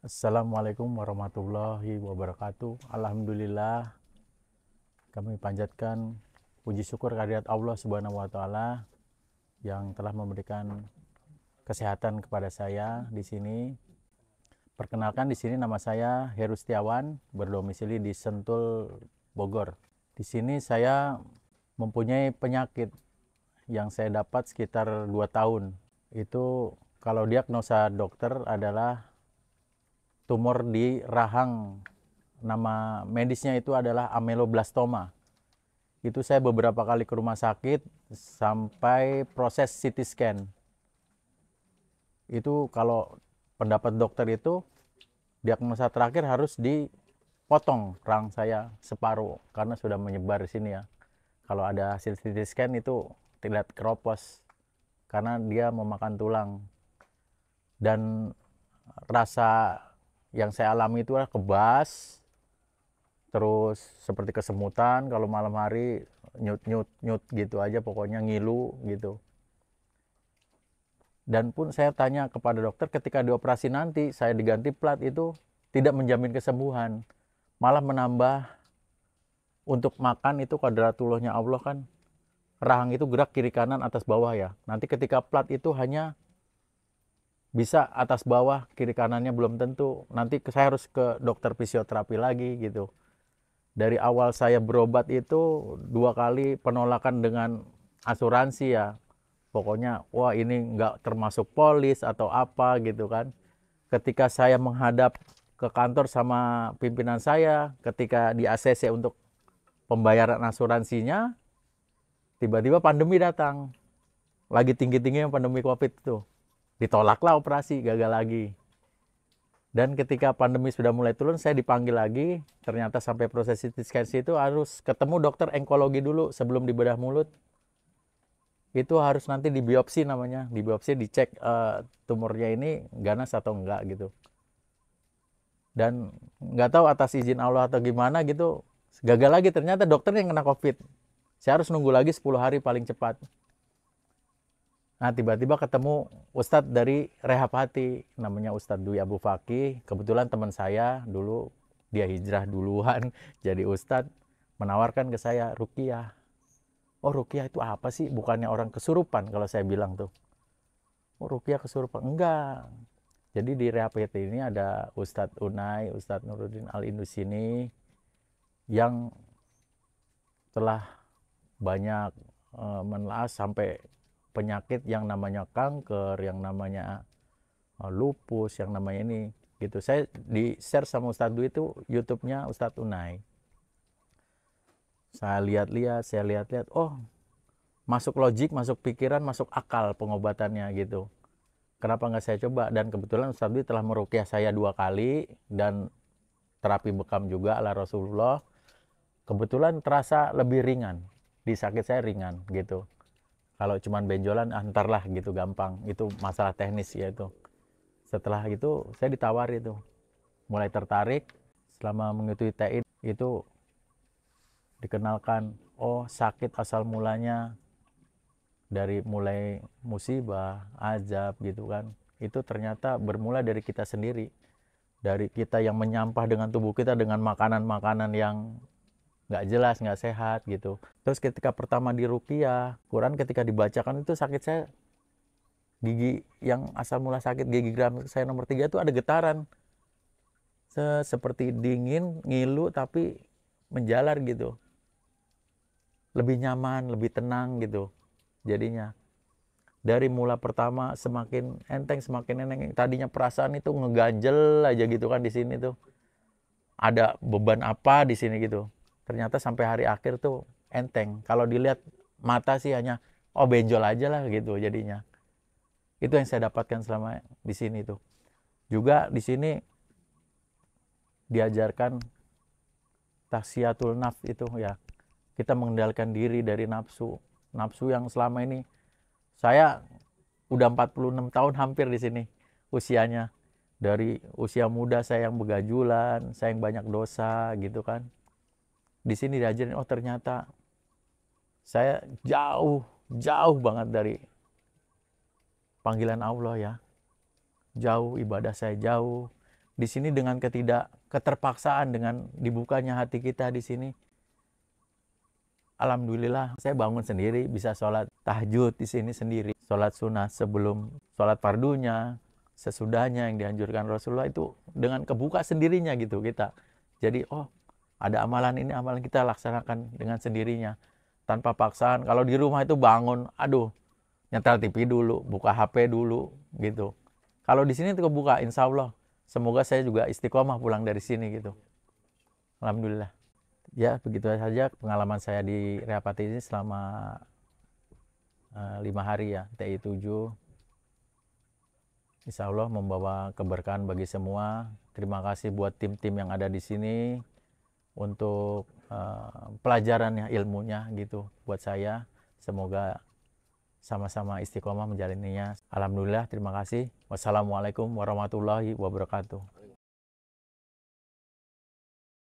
Assalamualaikum warahmatullahi wabarakatuh. Alhamdulillah kami panjatkan puji syukur kehadirat Allah Subhanahu wa taala yang telah memberikan kesehatan kepada saya di sini. Perkenalkan di sini nama saya Heru Setiawan, berdomisili di Sentul, Bogor. Di sini saya mempunyai penyakit yang saya dapat sekitar 2 tahun. Itu kalau diagnosa dokter adalah tumor di rahang. Nama medisnya itu adalah ameloblastoma. Itu saya beberapa kali ke rumah sakit sampai proses CT scan. Itu kalau pendapat dokter itu diagnosa terakhir harus dipotong rang saya separuh karena sudah menyebar di sini ya. Kalau ada hasil CT scan itu terlihat keropos karena dia memakan tulang dan rasa yang saya alami itu adalah kebas terus seperti kesemutan kalau malam hari nyut nyut nyut gitu aja pokoknya ngilu gitu dan pun saya tanya kepada dokter ketika dioperasi nanti saya diganti plat itu tidak menjamin kesembuhan malah menambah untuk makan itu kadratullahnya Allah kan rahang itu gerak kiri kanan atas bawah ya nanti ketika plat itu hanya bisa atas bawah kiri kanannya belum tentu nanti saya harus ke dokter fisioterapi lagi gitu dari awal saya berobat itu dua kali penolakan dengan asuransi ya pokoknya wah ini nggak termasuk polis atau apa gitu kan ketika saya menghadap ke kantor sama pimpinan saya ketika di ACC untuk pembayaran asuransinya tiba-tiba pandemi datang lagi tinggi-tingginya pandemi covid tuh ditolaklah operasi gagal lagi dan ketika pandemi sudah mulai turun saya dipanggil lagi ternyata sampai proses CT itu harus ketemu dokter onkologi dulu sebelum dibedah mulut itu harus nanti di biopsi namanya di biopsi dicek uh, tumornya ini ganas atau enggak gitu dan nggak tahu atas izin Allah atau gimana gitu gagal lagi ternyata dokter yang kena covid saya harus nunggu lagi 10 hari paling cepat Nah tiba-tiba ketemu Ustadz dari Rehab Hati, namanya Ustadz Dwi Abu Fakih. Kebetulan teman saya dulu dia hijrah duluan jadi Ustadz menawarkan ke saya rukiah. Oh rukiah itu apa sih? Bukannya orang kesurupan kalau saya bilang tuh. Oh rukiah kesurupan? Enggak. Jadi di Rehab Hati ini ada Ustadz Unai, Ustadz Nuruddin Al-Indusini yang telah banyak eh, menelaah sampai penyakit yang namanya kanker, yang namanya eh, lupus, yang namanya ini gitu. Saya di share sama Ustadz Dwi itu YouTube-nya Ustadz Unai. Saya lihat-lihat, saya lihat-lihat, oh masuk logik, masuk pikiran, masuk akal pengobatannya gitu. Kenapa nggak saya coba? Dan kebetulan Ustadz Dwi telah merukyah saya dua kali dan terapi bekam juga ala Rasulullah. Kebetulan terasa lebih ringan, di sakit saya ringan gitu kalau cuma benjolan ah, lah gitu gampang itu masalah teknis ya itu setelah itu saya ditawari itu mulai tertarik selama mengikuti TI itu dikenalkan oh sakit asal mulanya dari mulai musibah azab gitu kan itu ternyata bermula dari kita sendiri dari kita yang menyampah dengan tubuh kita dengan makanan-makanan yang nggak jelas nggak sehat gitu terus ketika pertama di rukia Quran ketika dibacakan itu sakit saya gigi yang asal mula sakit gigi gram saya nomor tiga itu ada getaran Se seperti dingin ngilu tapi menjalar gitu lebih nyaman lebih tenang gitu jadinya dari mula pertama semakin enteng semakin enteng tadinya perasaan itu ngeganjel aja gitu kan di sini tuh ada beban apa di sini gitu ternyata sampai hari akhir tuh enteng kalau dilihat mata sih hanya oh benjol aja lah gitu jadinya itu yang saya dapatkan selama di sini tuh juga di sini diajarkan taksiatul naf itu ya kita mengendalikan diri dari nafsu nafsu yang selama ini saya udah 46 tahun hampir di sini usianya dari usia muda saya yang begajulan saya yang banyak dosa gitu kan di sini diajarin oh ternyata saya jauh jauh banget dari panggilan Allah ya jauh ibadah saya jauh di sini dengan ketidak keterpaksaan dengan dibukanya hati kita di sini alhamdulillah saya bangun sendiri bisa sholat tahajud di sini sendiri sholat sunnah sebelum sholat fardunya sesudahnya yang dianjurkan Rasulullah itu dengan kebuka sendirinya gitu kita jadi oh ada amalan ini amalan kita laksanakan dengan sendirinya tanpa paksaan kalau di rumah itu bangun aduh nyetel TV dulu buka HP dulu gitu kalau di sini itu kebuka insya Allah semoga saya juga istiqomah pulang dari sini gitu Alhamdulillah ya begitu saja pengalaman saya di Reapati ini selama eh, lima hari ya TI 7 Insya Allah membawa keberkahan bagi semua. Terima kasih buat tim-tim yang ada di sini, untuk uh, eh, pelajarannya ilmunya gitu buat saya semoga sama-sama istiqomah menjalininya alhamdulillah terima kasih wassalamualaikum warahmatullahi wabarakatuh